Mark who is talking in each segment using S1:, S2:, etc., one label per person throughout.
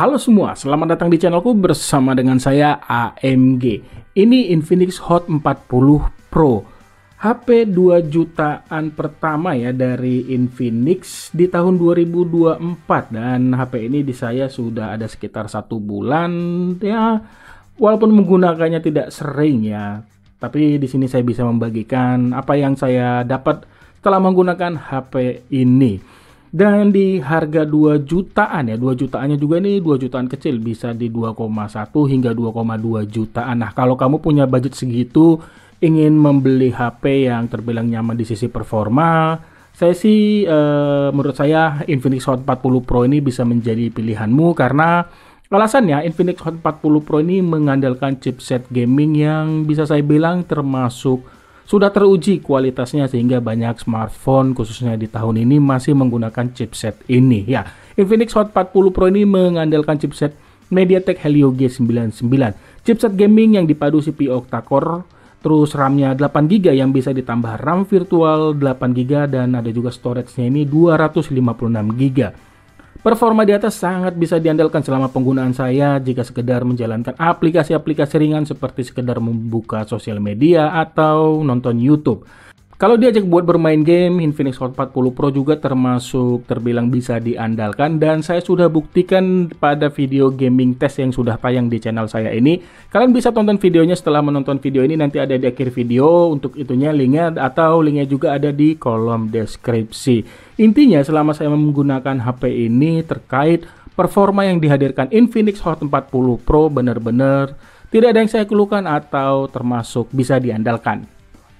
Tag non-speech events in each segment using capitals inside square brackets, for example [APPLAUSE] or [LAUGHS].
S1: Halo semua, selamat datang di channelku bersama dengan saya AMG. Ini Infinix Hot 40 Pro. HP 2 jutaan pertama ya dari Infinix di tahun 2024 dan HP ini di saya sudah ada sekitar satu bulan ya walaupun menggunakannya tidak sering ya tapi di sini saya bisa membagikan apa yang saya dapat setelah menggunakan HP ini. Dan di harga 2 jutaan ya, 2 jutaannya juga nih 2 jutaan kecil bisa di 2,1 hingga 2,2 jutaan. Nah, kalau kamu punya budget segitu ingin membeli HP yang terbilang nyaman di sisi performa, saya sih eh, menurut saya Infinix Hot 40 Pro ini bisa menjadi pilihanmu karena Alasannya, Infinix Hot 40 Pro ini mengandalkan chipset gaming yang bisa saya bilang termasuk sudah teruji kualitasnya sehingga banyak smartphone khususnya di tahun ini masih menggunakan chipset ini ya. Infinix Hot 40 Pro ini mengandalkan chipset MediaTek Helio G99. Chipset gaming yang dipadu CPU octa-core Terus RAM-nya 8GB yang bisa ditambah RAM virtual 8GB dan ada juga storage-nya ini 256GB. Performa di atas sangat bisa diandalkan selama penggunaan saya jika sekedar menjalankan aplikasi-aplikasi ringan seperti sekedar membuka sosial media atau nonton YouTube. Kalau diajak buat bermain game, Infinix Hot 40 Pro juga termasuk terbilang bisa diandalkan dan saya sudah buktikan pada video gaming test yang sudah tayang di channel saya ini. Kalian bisa tonton videonya setelah menonton video ini nanti ada di akhir video untuk itunya linknya atau linknya juga ada di kolom deskripsi. Intinya selama saya menggunakan HP ini terkait performa yang dihadirkan Infinix Hot 40 Pro benar-benar tidak ada yang saya keluhkan atau termasuk bisa diandalkan.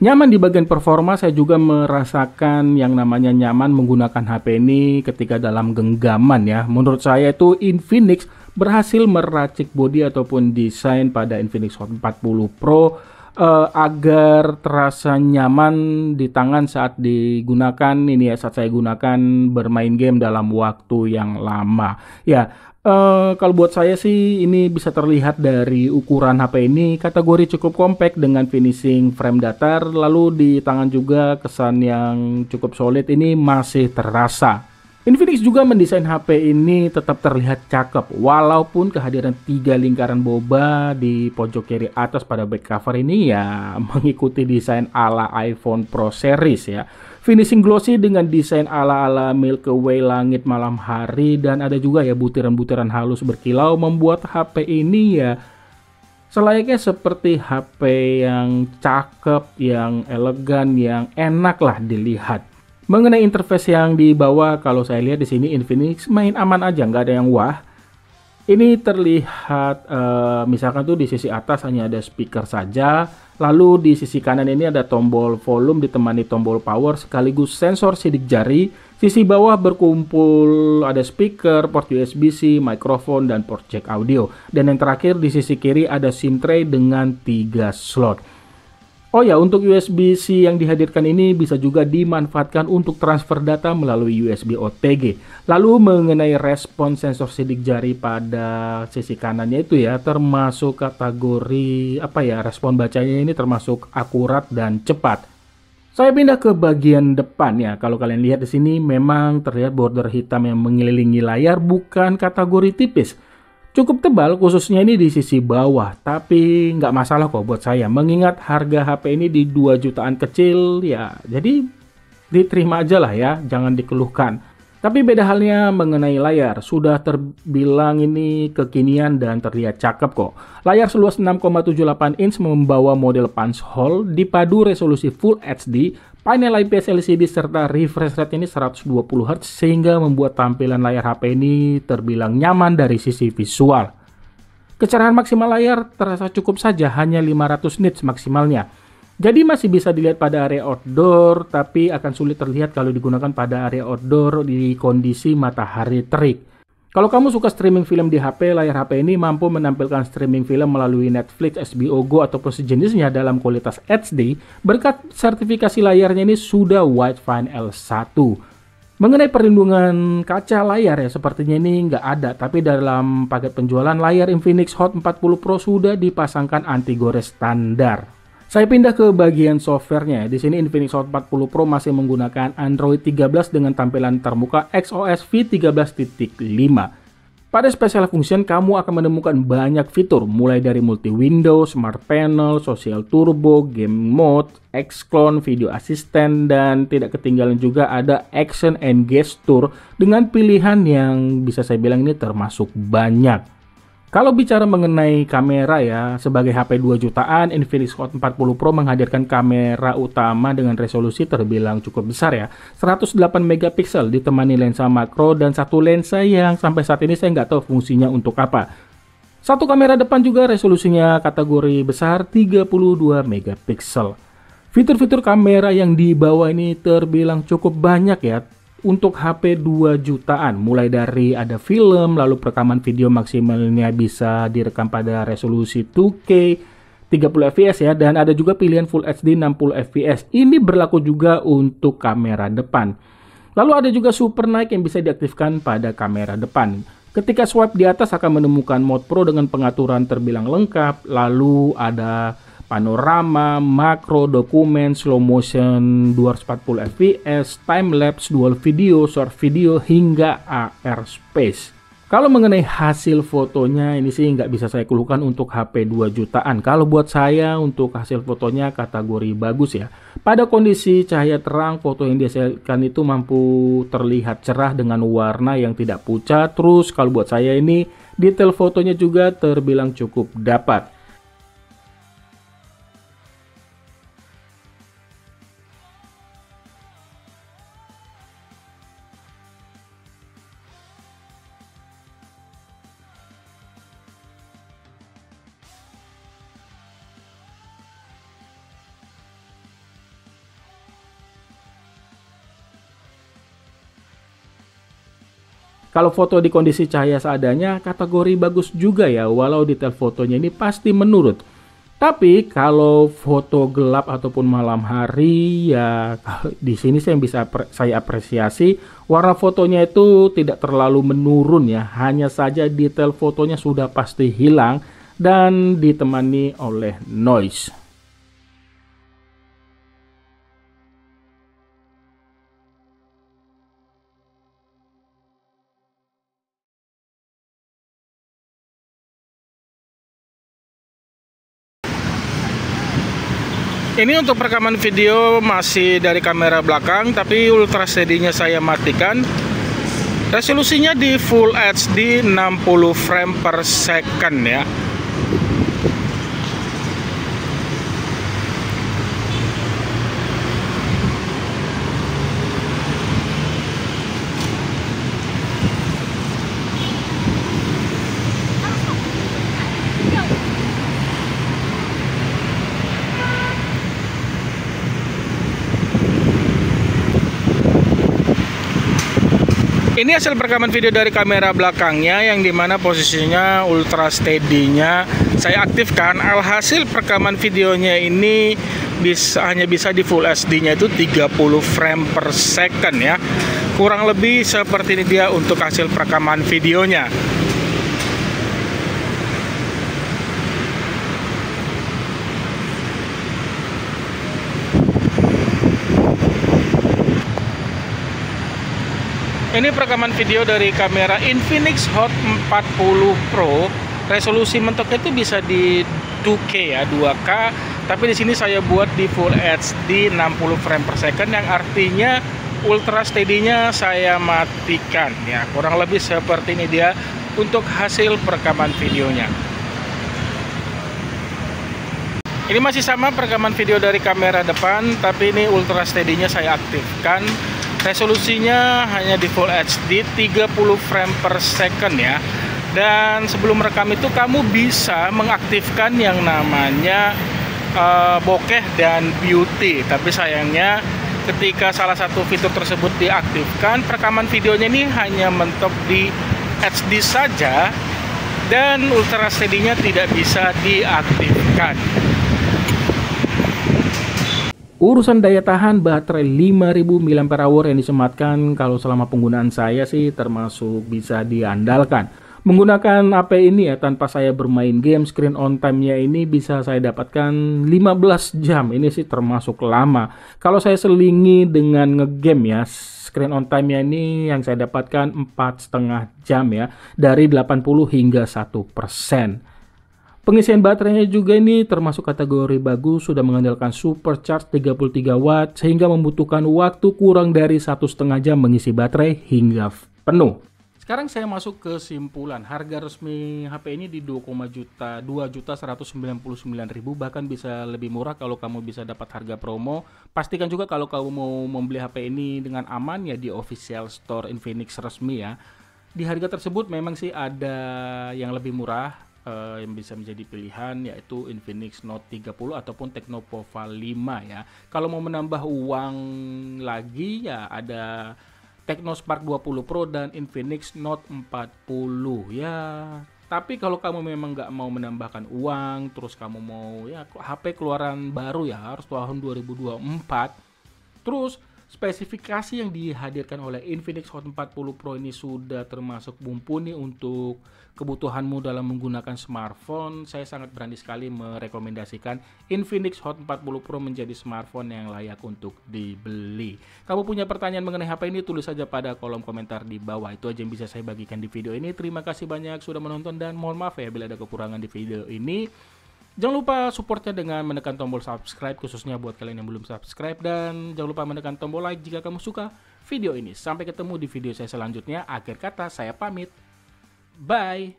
S1: Nyaman di bagian performa saya juga merasakan yang namanya nyaman menggunakan HP ini ketika dalam genggaman ya. Menurut saya itu Infinix berhasil meracik bodi ataupun desain pada Infinix Hot 40 Pro uh, agar terasa nyaman di tangan saat digunakan ini ya saat saya gunakan bermain game dalam waktu yang lama. Ya, uh, kalau buat saya sih ini bisa terlihat dari ukuran HP ini kategori cukup compact dengan finishing frame datar lalu di tangan juga kesan yang cukup solid ini masih terasa Infinix juga mendesain HP ini tetap terlihat cakep walaupun kehadiran tiga lingkaran boba di pojok kiri atas pada back cover ini ya [LAUGHS] mengikuti desain ala iPhone Pro series ya. Finishing glossy dengan desain ala-ala Milky Way langit malam hari dan ada juga ya butiran-butiran halus berkilau membuat HP ini ya selayaknya seperti HP yang cakep, yang elegan, yang enak lah dilihat. Mengenai interface yang dibawa, kalau saya lihat di sini Infinix main aman aja, nggak ada yang wah. Ini terlihat uh, misalkan tuh di sisi atas hanya ada speaker saja, lalu di sisi kanan ini ada tombol volume ditemani tombol power sekaligus sensor sidik jari. Sisi bawah berkumpul ada speaker, port USB-C, microphone, dan port jack audio. Dan yang terakhir di sisi kiri ada SIM tray dengan 3 slot. Oh ya, untuk USB-C yang dihadirkan ini bisa juga dimanfaatkan untuk transfer data melalui USB OTG. Lalu mengenai respon sensor sidik jari pada sisi kanannya itu ya, termasuk kategori apa ya, respon bacanya ini termasuk akurat dan cepat. Saya pindah ke bagian depan ya. Kalau kalian lihat di sini memang terlihat border hitam yang mengelilingi layar bukan kategori tipis Cukup tebal khususnya ini di sisi bawah, tapi nggak masalah kok buat saya. Mengingat harga HP ini di 2 jutaan kecil, ya jadi diterima aja lah ya, jangan dikeluhkan. Tapi beda halnya mengenai layar, sudah terbilang ini kekinian dan terlihat cakep kok. Layar seluas 6,78 inch membawa model punch hole dipadu resolusi Full HD, panel IPS LCD serta refresh rate ini 120 Hz sehingga membuat tampilan layar HP ini terbilang nyaman dari sisi visual. Kecerahan maksimal layar terasa cukup saja hanya 500 nits maksimalnya. Jadi masih bisa dilihat pada area outdoor, tapi akan sulit terlihat kalau digunakan pada area outdoor di kondisi matahari terik. Kalau kamu suka streaming film di HP, layar HP ini mampu menampilkan streaming film melalui Netflix, HBO Go, ataupun sejenisnya dalam kualitas HD berkat sertifikasi layarnya ini sudah Widefine L1. Mengenai perlindungan kaca layar ya, sepertinya ini nggak ada, tapi dalam paket penjualan layar Infinix Hot 40 Pro sudah dipasangkan anti gores standar. Saya pindah ke bagian softwarenya. Di sini Infinix Hot 40 Pro masih menggunakan Android 13 dengan tampilan termuka XOS V13.5. Pada special function, kamu akan menemukan banyak fitur, mulai dari multi window, smart panel, social turbo, game mode, X-Clone, video assistant, dan tidak ketinggalan juga ada action and gesture dengan pilihan yang bisa saya bilang ini termasuk banyak. Kalau bicara mengenai kamera ya, sebagai HP 2 jutaan, Infinix Hot 40 Pro menghadirkan kamera utama dengan resolusi terbilang cukup besar ya. 108 megapiksel ditemani lensa makro dan satu lensa yang sampai saat ini saya nggak tahu fungsinya untuk apa. Satu kamera depan juga resolusinya kategori besar 32 megapiksel. Fitur-fitur kamera yang dibawa ini terbilang cukup banyak ya, untuk HP 2 jutaan mulai dari ada film lalu perekaman video maksimalnya bisa direkam pada resolusi 2K 30 fps ya dan ada juga pilihan Full HD 60 fps ini berlaku juga untuk kamera depan lalu ada juga super night yang bisa diaktifkan pada kamera depan ketika swipe di atas akan menemukan mode pro dengan pengaturan terbilang lengkap lalu ada panorama, makro, dokumen, slow motion 240 fps, time lapse, dual video, short video hingga AR space. Kalau mengenai hasil fotonya ini sih nggak bisa saya keluhkan untuk HP 2 jutaan. Kalau buat saya untuk hasil fotonya kategori bagus ya. Pada kondisi cahaya terang foto yang dihasilkan itu mampu terlihat cerah dengan warna yang tidak pucat. Terus kalau buat saya ini detail fotonya juga terbilang cukup dapat. Kalau foto di kondisi cahaya seadanya, kategori bagus juga ya, walau detail fotonya ini pasti menurut. Tapi kalau foto gelap ataupun malam hari, ya [LAUGHS] di sini saya bisa saya apresiasi warna fotonya itu tidak terlalu menurun ya, hanya saja detail fotonya sudah pasti hilang dan ditemani oleh noise. Ini untuk rekaman video masih dari kamera belakang tapi ultra steady-nya saya matikan. Resolusinya di full HD 60 frame per second ya. Ini hasil perekaman video dari kamera belakangnya yang dimana posisinya ultra steady-nya saya aktifkan. Alhasil perekaman videonya ini bisa hanya bisa di full SD-nya itu 30 frame per second ya. Kurang lebih seperti ini dia untuk hasil perekaman videonya. Ini perekaman video dari kamera Infinix Hot 40 Pro. Resolusi mentoknya itu bisa di 2K ya, 2K. Tapi di sini saya buat di Full HD 60 frame per second yang artinya ultra steady-nya saya matikan ya. Kurang lebih seperti ini dia untuk hasil perekaman videonya. Ini masih sama perekaman video dari kamera depan, tapi ini ultra steady-nya saya aktifkan resolusinya hanya di Full HD 30 frame per second ya dan sebelum merekam itu kamu bisa mengaktifkan yang namanya uh, bokeh dan beauty tapi sayangnya ketika salah satu fitur tersebut diaktifkan perekaman videonya ini hanya mentok di HD saja dan ultra steady-nya tidak bisa diaktifkan Urusan daya tahan baterai 5000 mAh yang disematkan kalau selama penggunaan saya sih termasuk bisa diandalkan. Menggunakan HP ini ya tanpa saya bermain game screen on time-nya ini bisa saya dapatkan 15 jam. Ini sih termasuk lama. Kalau saya selingi dengan ngegame ya screen on time-nya ini yang saya dapatkan empat setengah jam ya dari 80 hingga satu persen. Pengisian baterainya juga ini termasuk kategori bagus, sudah mengandalkan super supercharge 33 watt, sehingga membutuhkan waktu kurang dari satu setengah jam mengisi baterai hingga penuh. Sekarang saya masuk ke simpulan. Harga resmi HP ini di 2, juta, 2 juta 199 ribu, bahkan bisa lebih murah kalau kamu bisa dapat harga promo. Pastikan juga kalau kamu mau membeli HP ini dengan aman ya di official store Infinix resmi ya. Di harga tersebut memang sih ada yang lebih murah, uh, yang bisa menjadi pilihan yaitu Infinix Note 30 ataupun Pova 5 ya. Kalau mau menambah uang lagi ya ada Spark 20 Pro dan Infinix Note 40 ya. Tapi kalau kamu memang nggak mau menambahkan uang, terus kamu mau ya HP keluaran baru ya harus tahun 2024, terus Spesifikasi yang dihadirkan oleh Infinix Hot 40 Pro ini sudah termasuk mumpuni untuk kebutuhanmu dalam menggunakan smartphone. Saya sangat berani sekali merekomendasikan Infinix Hot 40 Pro menjadi smartphone yang layak untuk dibeli. Kamu punya pertanyaan mengenai HP ini tulis saja pada kolom komentar di bawah. Itu aja yang bisa saya bagikan di video ini. Terima kasih banyak sudah menonton dan mohon maaf ya bila ada kekurangan di video ini. Jangan lupa supportnya dengan menekan tombol subscribe khususnya buat kalian yang belum subscribe dan jangan lupa menekan tombol like jika kamu suka video ini. Sampai ketemu di video saya selanjutnya. Akhir kata saya pamit. Bye.